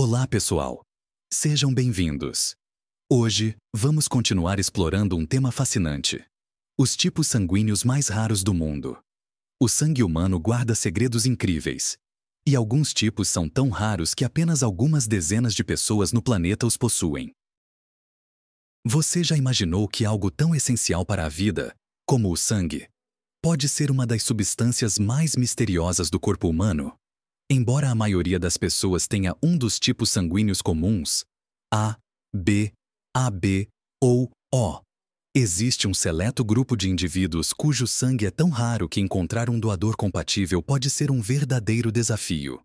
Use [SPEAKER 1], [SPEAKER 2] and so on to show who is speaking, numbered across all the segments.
[SPEAKER 1] Olá, pessoal! Sejam bem-vindos! Hoje, vamos continuar explorando um tema fascinante: os tipos sanguíneos mais raros do mundo. O sangue humano guarda segredos incríveis, e alguns tipos são tão raros que apenas algumas dezenas de pessoas no planeta os possuem. Você já imaginou que algo tão essencial para a vida, como o sangue, pode ser uma das substâncias mais misteriosas do corpo humano? Embora a maioria das pessoas tenha um dos tipos sanguíneos comuns, A, B, AB ou O, existe um seleto grupo de indivíduos cujo sangue é tão raro que encontrar um doador compatível pode ser um verdadeiro desafio.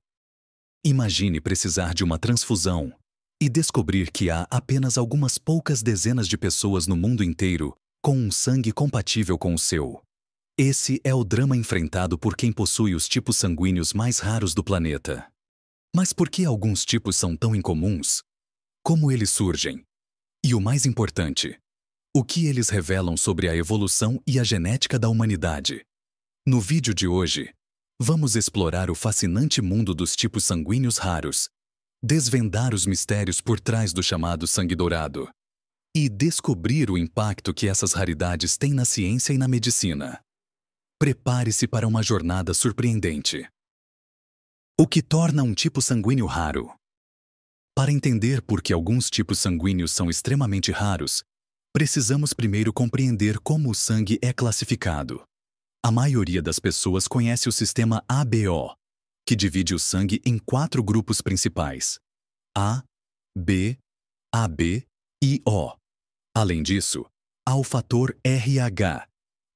[SPEAKER 1] Imagine precisar de uma transfusão e descobrir que há apenas algumas poucas dezenas de pessoas no mundo inteiro com um sangue compatível com o seu. Esse é o drama enfrentado por quem possui os tipos sanguíneos mais raros do planeta. Mas por que alguns tipos são tão incomuns? Como eles surgem? E o mais importante, o que eles revelam sobre a evolução e a genética da humanidade? No vídeo de hoje, vamos explorar o fascinante mundo dos tipos sanguíneos raros, desvendar os mistérios por trás do chamado sangue dourado e descobrir o impacto que essas raridades têm na ciência e na medicina. Prepare-se para uma jornada surpreendente. O que torna um tipo sanguíneo raro? Para entender por que alguns tipos sanguíneos são extremamente raros, precisamos primeiro compreender como o sangue é classificado. A maioria das pessoas conhece o sistema ABO, que divide o sangue em quatro grupos principais: A, B, AB e O. Além disso, há o fator RH,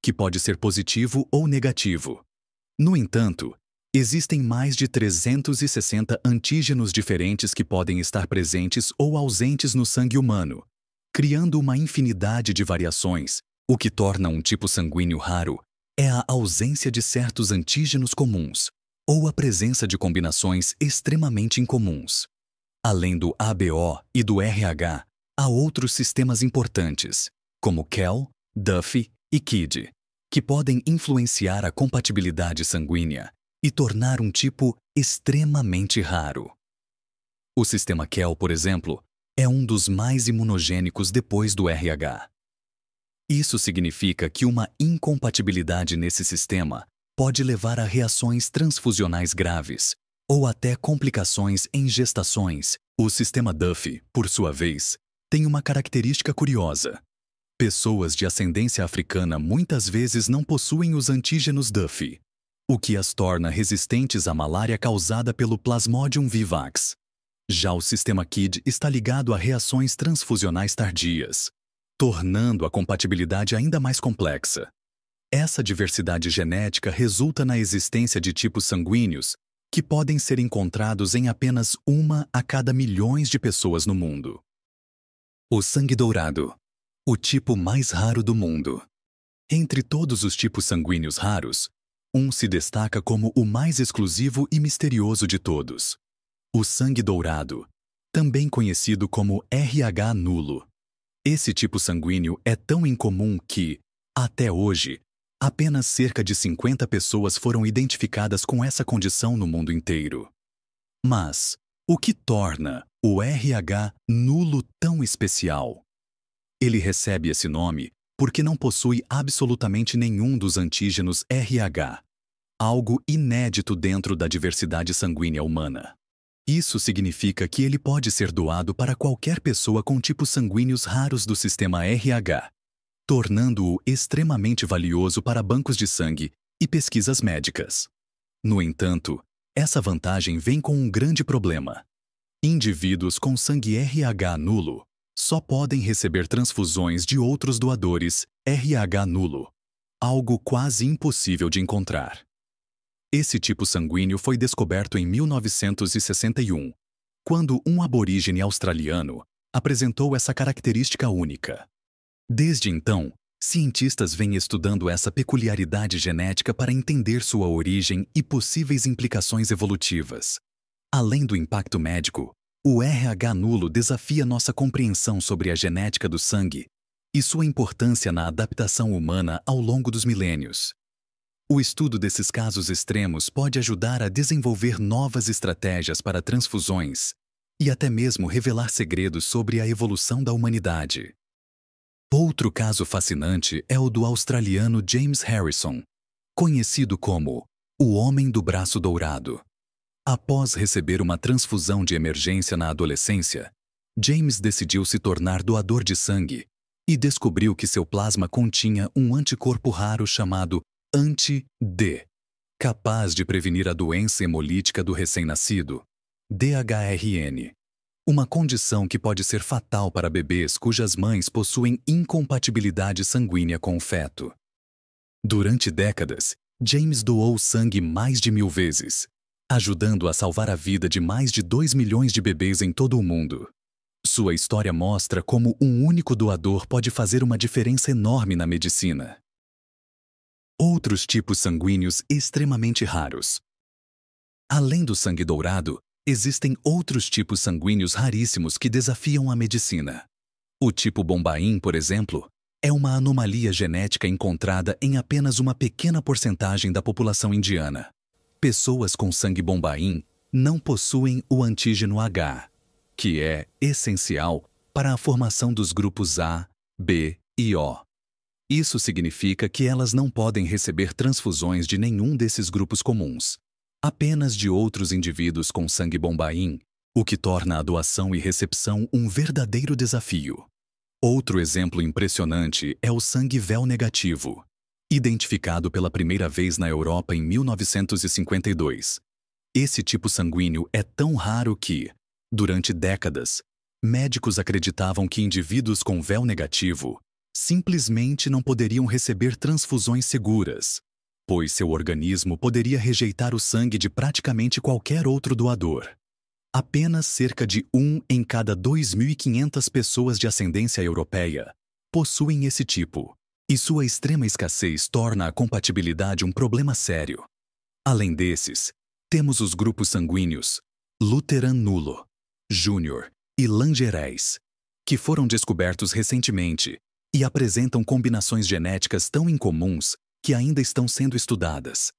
[SPEAKER 1] que pode ser positivo ou negativo. No entanto, existem mais de 360 antígenos diferentes que podem estar presentes ou ausentes no sangue humano, criando uma infinidade de variações. O que torna um tipo sanguíneo raro é a ausência de certos antígenos comuns ou a presença de combinações extremamente incomuns. Além do ABO e do RH, há outros sistemas importantes, como KEL, Duffy e KID, que podem influenciar a compatibilidade sanguínea e tornar um tipo extremamente raro. O sistema KEL, por exemplo, é um dos mais imunogênicos depois do RH. Isso significa que uma incompatibilidade nesse sistema pode levar a reações transfusionais graves ou até complicações em gestações. O sistema Duffy, por sua vez, tem uma característica curiosa. Pessoas de ascendência africana muitas vezes não possuem os antígenos Duffy, o que as torna resistentes à malária causada pelo Plasmodium vivax. Já o sistema KID está ligado a reações transfusionais tardias, tornando a compatibilidade ainda mais complexa. Essa diversidade genética resulta na existência de tipos sanguíneos que podem ser encontrados em apenas uma a cada milhões de pessoas no mundo. O sangue dourado o tipo mais raro do mundo. Entre todos os tipos sanguíneos raros, um se destaca como o mais exclusivo e misterioso de todos. O sangue dourado, também conhecido como RH nulo. Esse tipo sanguíneo é tão incomum que, até hoje, apenas cerca de 50 pessoas foram identificadas com essa condição no mundo inteiro. Mas, o que torna o RH nulo tão especial? Ele recebe esse nome porque não possui absolutamente nenhum dos antígenos RH, algo inédito dentro da diversidade sanguínea humana. Isso significa que ele pode ser doado para qualquer pessoa com tipos sanguíneos raros do sistema RH, tornando-o extremamente valioso para bancos de sangue e pesquisas médicas. No entanto, essa vantagem vem com um grande problema. Indivíduos com sangue RH nulo só podem receber transfusões de outros doadores, RH nulo, algo quase impossível de encontrar. Esse tipo sanguíneo foi descoberto em 1961, quando um aborígene australiano apresentou essa característica única. Desde então, cientistas vêm estudando essa peculiaridade genética para entender sua origem e possíveis implicações evolutivas. Além do impacto médico, o RH nulo desafia nossa compreensão sobre a genética do sangue e sua importância na adaptação humana ao longo dos milênios. O estudo desses casos extremos pode ajudar a desenvolver novas estratégias para transfusões e até mesmo revelar segredos sobre a evolução da humanidade. Outro caso fascinante é o do australiano James Harrison, conhecido como o Homem do Braço Dourado. Após receber uma transfusão de emergência na adolescência, James decidiu se tornar doador de sangue e descobriu que seu plasma continha um anticorpo raro chamado anti-D, capaz de prevenir a doença hemolítica do recém-nascido, DHRN, uma condição que pode ser fatal para bebês cujas mães possuem incompatibilidade sanguínea com o feto. Durante décadas, James doou sangue mais de mil vezes, ajudando a salvar a vida de mais de 2 milhões de bebês em todo o mundo. Sua história mostra como um único doador pode fazer uma diferença enorme na medicina. Outros tipos sanguíneos extremamente raros. Além do sangue dourado, existem outros tipos sanguíneos raríssimos que desafiam a medicina. O tipo Bombaim, por exemplo, é uma anomalia genética encontrada em apenas uma pequena porcentagem da população indiana pessoas com sangue bombaim não possuem o antígeno H, que é essencial para a formação dos grupos A, B e O. Isso significa que elas não podem receber transfusões de nenhum desses grupos comuns, apenas de outros indivíduos com sangue bombaim, o que torna a doação e recepção um verdadeiro desafio. Outro exemplo impressionante é o sangue véu negativo, Identificado pela primeira vez na Europa em 1952, esse tipo sanguíneo é tão raro que, durante décadas, médicos acreditavam que indivíduos com véu negativo simplesmente não poderiam receber transfusões seguras, pois seu organismo poderia rejeitar o sangue de praticamente qualquer outro doador. Apenas cerca de 1 em cada 2.500 pessoas de ascendência europeia possuem esse tipo, e sua extrema escassez torna a compatibilidade um problema sério. Além desses, temos os grupos sanguíneos Lutheran Nulo, Júnior e Langerais, que foram descobertos recentemente e apresentam combinações genéticas tão incomuns que ainda estão sendo estudadas.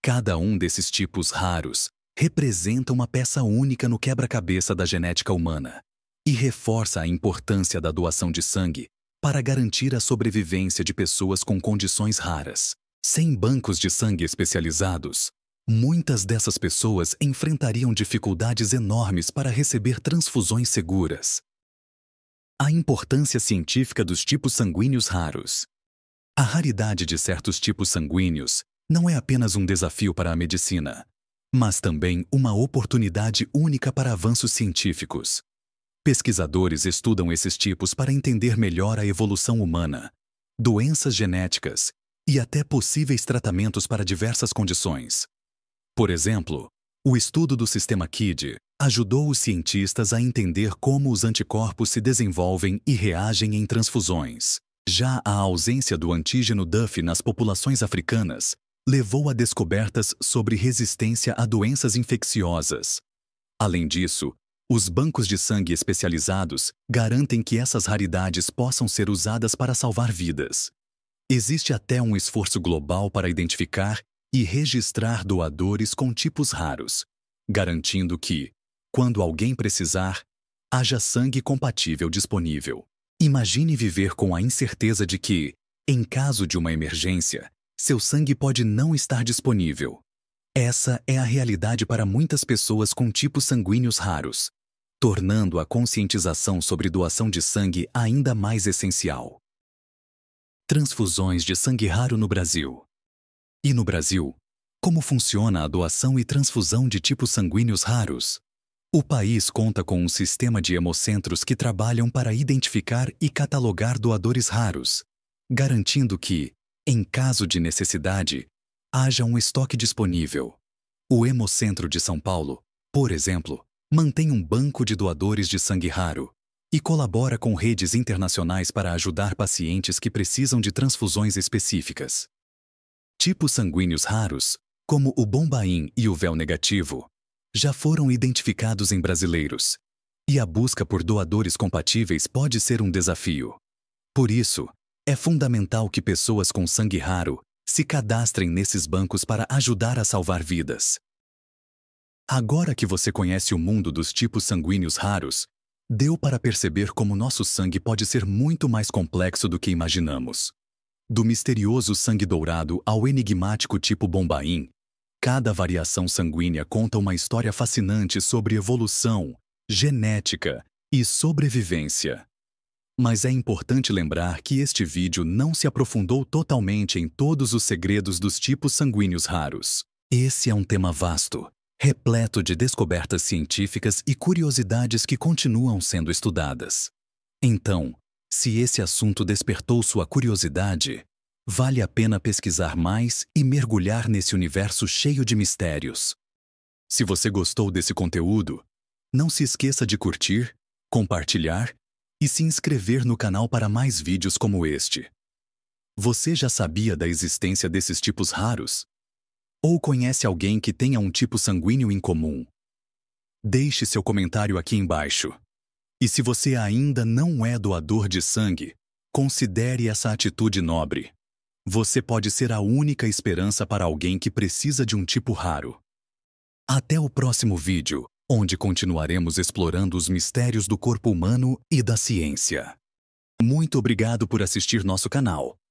[SPEAKER 1] Cada um desses tipos raros representa uma peça única no quebra-cabeça da genética humana e reforça a importância da doação de sangue para garantir a sobrevivência de pessoas com condições raras. Sem bancos de sangue especializados, muitas dessas pessoas enfrentariam dificuldades enormes para receber transfusões seguras. A importância científica dos tipos sanguíneos raros. A raridade de certos tipos sanguíneos não é apenas um desafio para a medicina, mas também uma oportunidade única para avanços científicos. Pesquisadores estudam esses tipos para entender melhor a evolução humana, doenças genéticas e até possíveis tratamentos para diversas condições. Por exemplo, o estudo do sistema KID ajudou os cientistas a entender como os anticorpos se desenvolvem e reagem em transfusões. Já a ausência do antígeno Duff nas populações africanas levou a descobertas sobre resistência a doenças infecciosas. Além disso, os bancos de sangue especializados garantem que essas raridades possam ser usadas para salvar vidas. Existe até um esforço global para identificar e registrar doadores com tipos raros, garantindo que, quando alguém precisar, haja sangue compatível disponível. Imagine viver com a incerteza de que, em caso de uma emergência, seu sangue pode não estar disponível. Essa é a realidade para muitas pessoas com tipos sanguíneos raros, tornando a conscientização sobre doação de sangue ainda mais essencial. Transfusões de sangue raro no Brasil. E no Brasil, como funciona a doação e transfusão de tipos sanguíneos raros? O país conta com um sistema de hemocentros que trabalham para identificar e catalogar doadores raros, garantindo que, em caso de necessidade, haja um estoque disponível. O Hemocentro de São Paulo, por exemplo, mantém um banco de doadores de sangue raro e colabora com redes internacionais para ajudar pacientes que precisam de transfusões específicas. Tipos sanguíneos raros, como o bombaim e o véu negativo, já foram identificados em brasileiros, e a busca por doadores compatíveis pode ser um desafio. Por isso, é fundamental que pessoas com sangue raro se cadastrem nesses bancos para ajudar a salvar vidas. Agora que você conhece o mundo dos tipos sanguíneos raros, deu para perceber como nosso sangue pode ser muito mais complexo do que imaginamos. Do misterioso sangue dourado ao enigmático tipo bombaim, cada variação sanguínea conta uma história fascinante sobre evolução, genética e sobrevivência. Mas é importante lembrar que este vídeo não se aprofundou totalmente em todos os segredos dos tipos sanguíneos raros. Esse é um tema vasto repleto de descobertas científicas e curiosidades que continuam sendo estudadas. Então, se esse assunto despertou sua curiosidade, vale a pena pesquisar mais e mergulhar nesse universo cheio de mistérios. Se você gostou desse conteúdo, não se esqueça de curtir, compartilhar e se inscrever no canal para mais vídeos como este. Você já sabia da existência desses tipos raros? Ou conhece alguém que tenha um tipo sanguíneo em comum? Deixe seu comentário aqui embaixo. E se você ainda não é doador de sangue, considere essa atitude nobre. Você pode ser a única esperança para alguém que precisa de um tipo raro. Até o próximo vídeo, onde continuaremos explorando os mistérios do corpo humano e da ciência. Muito obrigado por assistir nosso canal.